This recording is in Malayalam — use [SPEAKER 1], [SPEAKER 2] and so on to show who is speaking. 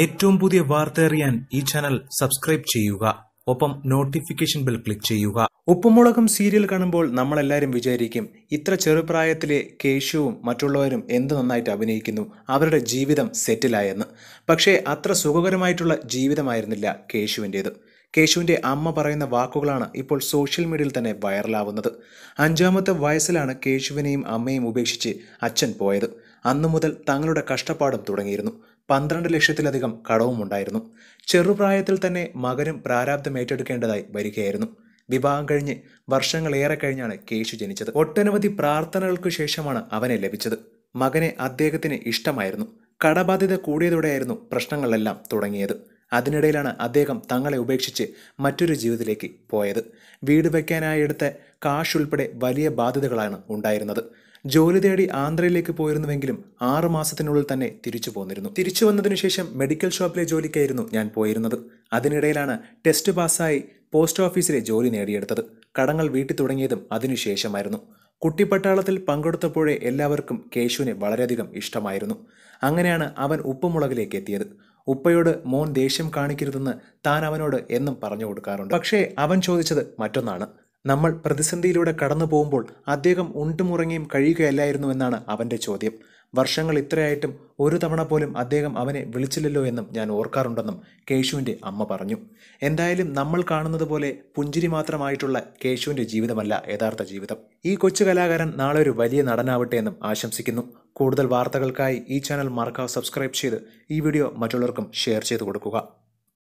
[SPEAKER 1] ഏറ്റവും പുതിയ വാർത്ത അറിയാൻ ഈ ചാനൽ സബ്സ്ക്രൈബ് ചെയ്യുക ഒപ്പം നോട്ടിഫിക്കേഷൻ ബെൽ ക്ലിക്ക് ചെയ്യുക ഉപ്പുമുളകം സീരിയൽ കാണുമ്പോൾ നമ്മളെല്ലാവരും വിചാരിക്കും ഇത്ര ചെറുപ്രായത്തിലെ കേശുവും മറ്റുള്ളവരും എന്ത് നന്നായിട്ട് അഭിനയിക്കുന്നു അവരുടെ ജീവിതം സെറ്റിലായെന്ന് പക്ഷേ അത്ര സുഖകരമായിട്ടുള്ള ജീവിതമായിരുന്നില്ല കേശുവിൻ്റേത് കേശുവിൻ്റെ അമ്മ പറയുന്ന വാക്കുകളാണ് ഇപ്പോൾ സോഷ്യൽ മീഡിയയിൽ തന്നെ വൈറലാവുന്നത് അഞ്ചാമത്തെ വയസ്സിലാണ് കേശുവിനെയും അമ്മയും ഉപേക്ഷിച്ച് അച്ഛൻ പോയത് അന്നു മുതൽ തങ്ങളുടെ കഷ്ടപ്പാടും തുടങ്ങിയിരുന്നു പന്ത്രണ്ട് ലക്ഷത്തിലധികം കടവും ഉണ്ടായിരുന്നു ചെറുപ്രായത്തിൽ തന്നെ മകനും പ്രാരാബ്ദം ഏറ്റെടുക്കേണ്ടതായി വരികയായിരുന്നു വിവാഹം കഴിഞ്ഞ് വർഷങ്ങളേറെ കഴിഞ്ഞാണ് കേശു ജനിച്ചത് ഒട്ടനവധി പ്രാർത്ഥനകൾക്കു ശേഷമാണ് അവനെ ലഭിച്ചത് മകനെ അദ്ദേഹത്തിന് ഇഷ്ടമായിരുന്നു കടബാധ്യത കൂടിയതോടെയായിരുന്നു പ്രശ്നങ്ങളെല്ലാം തുടങ്ങിയത് അതിനിടയിലാണ് അദ്ദേഹം തങ്ങളെ ഉപേക്ഷിച്ച് മറ്റൊരു ജീവിതത്തിലേക്ക് പോയത് വീട് വയ്ക്കാനായി എടുത്ത കാശ് ഉൾപ്പെടെ വലിയ ബാധ്യതകളാണ് ഉണ്ടായിരുന്നത് ജോലി തേടി ആന്ധ്രയിലേക്ക് പോയിരുന്നുവെങ്കിലും ആറു മാസത്തിനുള്ളിൽ തന്നെ തിരിച്ചു പോന്നിരുന്നു തിരിച്ചു വന്നതിനു ശേഷം മെഡിക്കൽ ഷോപ്പിലെ ജോലിക്കായിരുന്നു ഞാൻ പോയിരുന്നത് അതിനിടയിലാണ് ടെസ്റ്റ് പാസ്സായി പോസ്റ്റ് ഓഫീസിലെ ജോലി നേടിയെടുത്തത് കടങ്ങൾ വീട്ടിൽ തുടങ്ങിയതും അതിനുശേഷമായിരുന്നു കുട്ടിപ്പട്ടാളത്തിൽ പങ്കെടുത്തപ്പോഴേ എല്ലാവർക്കും കേശുവിനെ വളരെയധികം ഇഷ്ടമായിരുന്നു അങ്ങനെയാണ് അവൻ ഉപ്പുമുളകിലേക്ക് എത്തിയത് ഉപ്പയോട് മോൻ ദേഷ്യം കാണിക്കരുതെന്ന് താൻ അവനോട് എന്നും പറഞ്ഞു കൊടുക്കാറുണ്ട് പക്ഷേ അവൻ ചോദിച്ചത് മറ്റൊന്നാണ് നമ്മൾ പ്രതിസന്ധിയിലൂടെ കടന്നു പോകുമ്പോൾ അദ്ദേഹം ഉണ്ടുമുറങ്ങിയും കഴിയുകയല്ലായിരുന്നു എന്നാണ് അവൻ്റെ ചോദ്യം വർഷങ്ങൾ ഇത്രയായിട്ടും ഒരു തവണ പോലും അദ്ദേഹം അവനെ വിളിച്ചില്ലല്ലോ എന്നും ഞാൻ ഓർക്കാറുണ്ടെന്നും കേശുവിൻ്റെ അമ്മ പറഞ്ഞു എന്തായാലും നമ്മൾ കാണുന്നത് പോലെ പുഞ്ചിരി മാത്രമായിട്ടുള്ള കേശുവിൻ്റെ ജീവിതമല്ല യഥാർത്ഥ ജീവിതം ഈ കൊച്ചു കലാകാരൻ നാളെ ഒരു വലിയ നടനാവട്ടെ എന്നും ആശംസിക്കുന്നു കൂടുതൽ വാർത്തകൾക്കായി ഈ ചാനൽ മറക്കാതെ സബ്സ്ക്രൈബ് ചെയ്ത് ഈ വീഡിയോ മറ്റുള്ളവർക്കും ഷെയർ ചെയ്ത് കൊടുക്കുക